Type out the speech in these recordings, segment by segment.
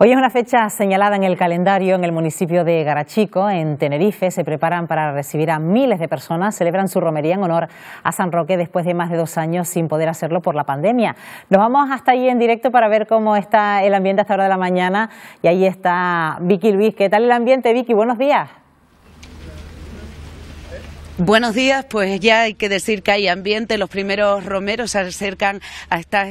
Hoy es una fecha señalada en el calendario en el municipio de Garachico, en Tenerife. Se preparan para recibir a miles de personas. Celebran su romería en honor a San Roque después de más de dos años sin poder hacerlo por la pandemia. Nos vamos hasta allí en directo para ver cómo está el ambiente a esta hora de la mañana. Y ahí está Vicky Luis. ¿Qué tal el ambiente, Vicky? Buenos días. Buenos días, pues ya hay que decir que hay ambiente. Los primeros romeros se acercan a esta,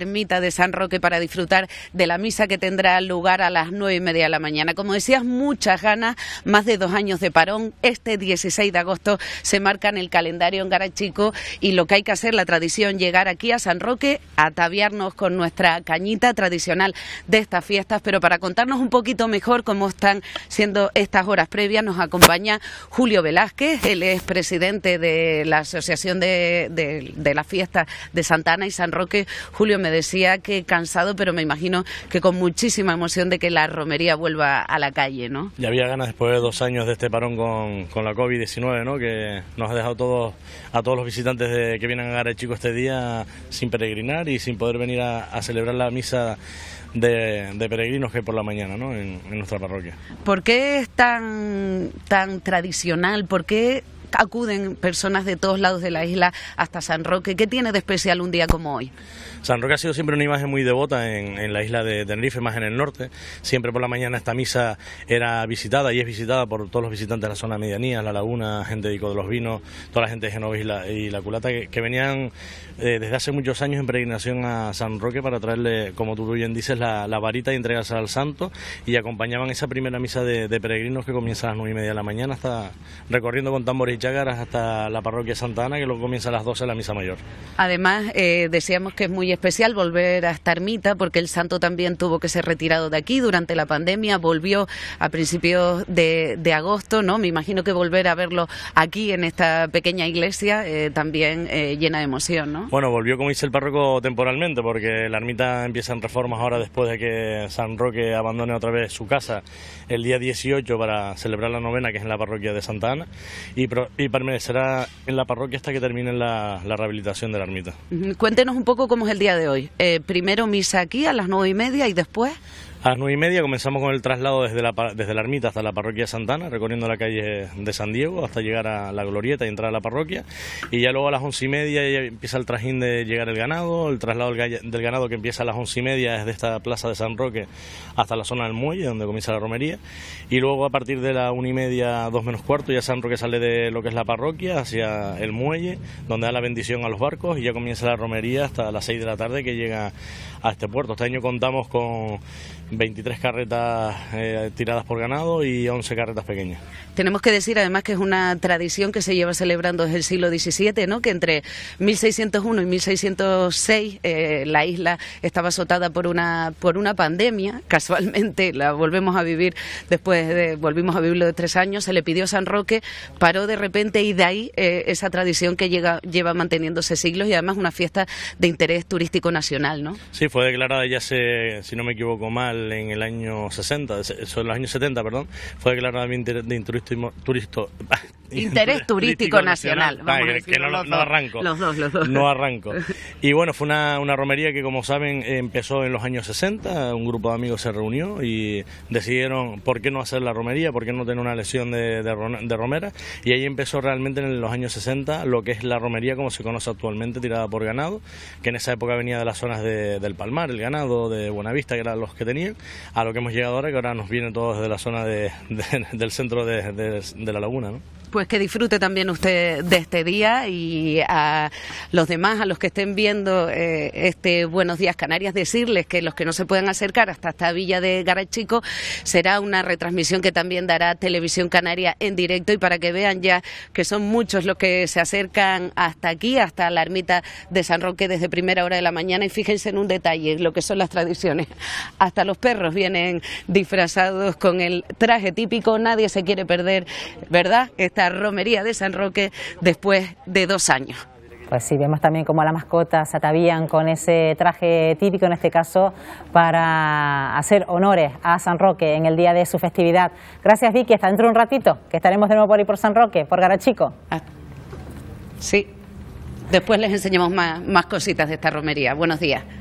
ermita de San Roque para disfrutar de la misa que tendrá lugar a las nueve y media de la mañana. Como decías, muchas ganas, más de dos años de parón. Este 16 de agosto se marca en el calendario en Garachico y lo que hay que hacer, la tradición, llegar aquí a San Roque, ataviarnos con nuestra cañita tradicional de estas fiestas. Pero para contarnos un poquito mejor cómo están siendo estas horas previas, nos acompaña Julio Velázquez, él es presidente de la Asociación de, la Fiesta de Santana y San Roque, Julio, me decía que cansado, pero me imagino que con muchísima emoción de que la romería vuelva a la calle, ¿no? Ya había ganas después de dos años de este parón con, con la COVID-19, ¿no? Que nos ha dejado todos, a todos los visitantes de, que vienen a chico este día sin peregrinar y sin poder venir a, celebrar la misa de, peregrinos que por la mañana ¿no? en, nuestra parroquia. ¿Por qué es tan, tan tradicional? ¿Por qué acuden personas de todos lados de la isla hasta San Roque. ¿Qué tiene de especial un día como hoy? San Roque ha sido siempre una imagen muy devota en, la isla de Tenerife, más en el norte. Siempre por la mañana esta misa era visitada y es visitada por todos los visitantes de la zona medianía, la laguna, gente de Ico de los Vinos, toda la gente de Genovis y la, Culata, que, venían eh, desde hace muchos años en peregrinación a San Roque para traerle, como tú bien dices, la, varita y entregarse al santo y acompañaban esa primera misa de, peregrinos que comienza a las nueve y media de la mañana hasta recorriendo con tambores Chagaras hasta la parroquia Santa Ana, que luego comienza a las 12 la misa mayor. Además, eh, decíamos que es muy especial volver a esta ermita, porque el santo también tuvo que ser retirado de aquí durante la pandemia, volvió a principios de, agosto, ¿no? Me imagino que volver a verlo aquí en esta pequeña iglesia eh, también eh, llena de emoción, ¿no? Bueno, volvió como dice el párroco temporalmente, porque la ermita empieza en reformas ahora después de que San Roque abandone otra vez su casa el día 18 para celebrar la novena, que es en la parroquia de Santa Ana, y y permanecerá en la parroquia hasta que termine la, rehabilitación de la ermita. Cuéntenos un poco cómo es el día de hoy. Eh, primero misa aquí a las nueve y media y después... A las nueve y media comenzamos con el traslado desde la, desde la ermita hasta la parroquia Santana, recorriendo la calle de San Diego hasta llegar a la glorieta y entrar a la parroquia. Y ya luego a las once y media empieza el trajín de llegar el ganado, el traslado del ganado que empieza a las once y media desde esta plaza de San Roque hasta la zona del muelle, donde comienza la romería. Y luego a partir de la 1 y media, dos menos cuarto, ya San Roque sale de lo que es la parroquia hacia el muelle, donde da la bendición a los barcos y ya comienza la romería hasta las 6 de la tarde que llega a este puerto. Este año contamos con 23 carretas eh, tiradas por ganado y 11 carretas pequeñas. Tenemos que decir además que es una tradición que se lleva celebrando desde el siglo XVII, ¿no? que entre 1601 y 1606 eh, la isla estaba azotada por una, por una pandemia, casualmente la volvemos a vivir después de, volvimos a vivirlo de tres años, se le pidió San Roque, paró de repente y de ahí eh, esa tradición que llega, lleva manteniéndose siglos y además una fiesta de interés turístico nacional. ¿no? Sí, fue declarada ya hace, si no me equivoco mal, en el año 60, en los años 70, perdón, fue declarado de interés turístico, Interés turístico nacional. que, no, arranco. Los dos, los dos. No arranco. Y bueno, fue una, romería que, como saben, empezó en los años 60. Un grupo de amigos se reunió y decidieron por qué no hacer la romería, por qué no tener una lesión de, de, romera. Y ahí empezó realmente en los años 60 lo que es la romería como se conoce actualmente, tirada por ganado, que en esa época venía de las zonas del Palmar, el ganado de Buenavista, que eran los que tenían, a lo que hemos llegado ahora, que ahora nos viene todo desde la zona del centro de la laguna. ¿no? pues que disfrute también usted de este día y a los demás, a los que estén viendo eh, este Buenos Días Canarias, decirles que los que no se puedan acercar hasta esta villa de Garachico será una retransmisión que también dará Televisión Canaria en directo y para que vean ya que son muchos los que se acercan hasta aquí, hasta la ermita de San Roque desde primera hora de la mañana y fíjense en un detalle, lo que son las tradiciones. Hasta los perros vienen disfrazados con el traje típico, nadie se quiere perder, ¿verdad? ...la romería de San Roque después de dos años. Pues sí, vemos también cómo la mascota se atavían con ese traje típico, en este caso, para hacer honores a San Roque en el día de su festividad. Gracias, Vicky. Hasta dentro de un ratito, que estaremos de nuevo por ahí por San Roque, por Garachico. Ah, sí. Después les enseñamos más cositas de esta romería. Buenos días.